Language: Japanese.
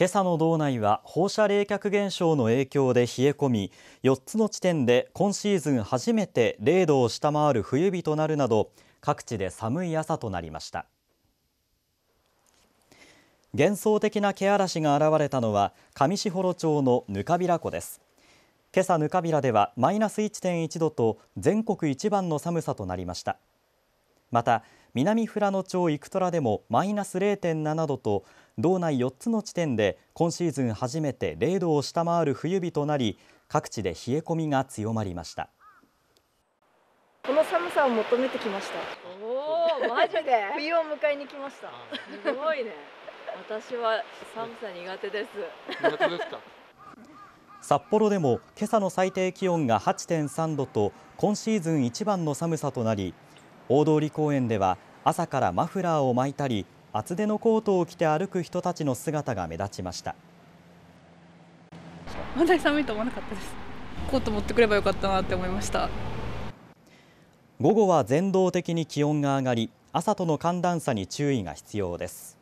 今朝の道内は放射冷却現象の影響で冷え込み4つの地点で今シーズン初めて0度を下回る冬日となるなど各地で寒い朝となりました幻想的なけあらしが現れたのは上士幌町の糠平湖ですけさ糠平ではマイナス1.1度と全国一番の寒さとなりました。また南富良野町生虎でもマイナス0.7度と道内4つの地点で今シーズン初めて0度を下回る冬日となり各地で冷え込みが強まりましたこの寒さを求めてきましたおおマジで 冬を迎えに来ましたすごいね私は寒さ苦手です苦手ですか 札幌でも今朝の最低気温が8.3度と今シーズン一番の寒さとなり大通公園では朝からマフラーを巻いたり厚手のコートを着て歩く人たちの姿が目立ちました。寒いと思わなかったですコート持ってくればよかったなって思いました午後は全道的に気温が上がり朝との寒暖差に注意が必要です